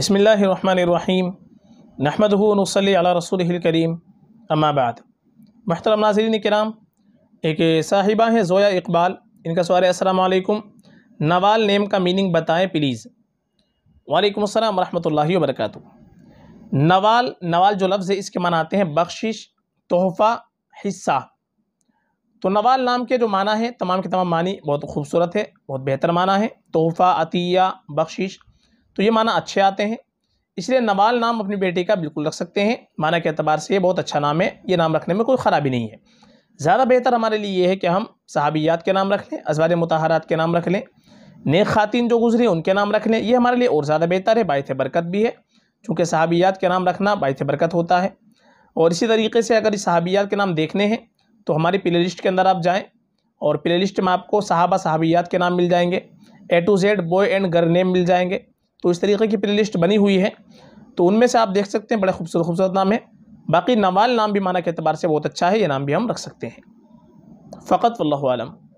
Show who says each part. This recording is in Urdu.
Speaker 1: بسم اللہ الرحیم نحمد صلی اللہ علیہ رسول الکریم اما بعد محترم ناظرین کرام ایک صاحبہ ہیں زویا اقبال ان کا سوال ہے السلام علیکم نوال نیم کا میننگ بتائیں پلیز وعلیکم السلام ورحمۃ اللہ وبرکاتہ نوال نوال جو لفظ ہے اس کے معنی آتے ہیں بخشش تحفہ حصہ تو نوال نام کے جو معنی ہے تمام کے تمام معنی بہت خوبصورت ہے بہت بہتر معنی ہے تحفہ عطیہ بخشش تو یہ معنی اچھے آتے ہیں اس لیے نوال نام اپنی بیٹی کا بالکل رکھ سکتے ہیں معنی کے اعتبار سے یہ بہت اچھا نام ہے یہ نام رکھنے میں کوئی خرابی نہیں ہے زیادہ بہتر ہمارے لیے یہ ہے کہ ہم صحابیات کے نام رکھ لیں ازوار متحرات کے نام رکھ لیں نیک خواتین جو گزری ان کے نام رکھ لیں یہ ہمارے لیے اور زیادہ بہتر ہے باعت برکت بھی ہے چونکہ صحابیات کے نام رکھنا باعت برکت ہوتا ہے اور اسی طریقے سے اگر اس صحابیات کے نام دیکھنے ہیں تو ہماری پلے لسٹ کے اندر آپ جائیں اور پلے لسٹ میں آپ کو صحابہ صحابیات کے نام مل جائیں گے A to Z boy and girl name مل جائیں گے تو اس طریقے کی پلے لسٹ بنی ہوئی ہے تو ان میں سے آپ دیکھ سکتے ہیں بڑے خوبصورت خوبصورت نام ہے باقی نوال نام بھی معنی کے اعتبار سے بہت اچھا ہے یہ نام بھی ہم رکھ سکتے ہیں فقط واللہ عالم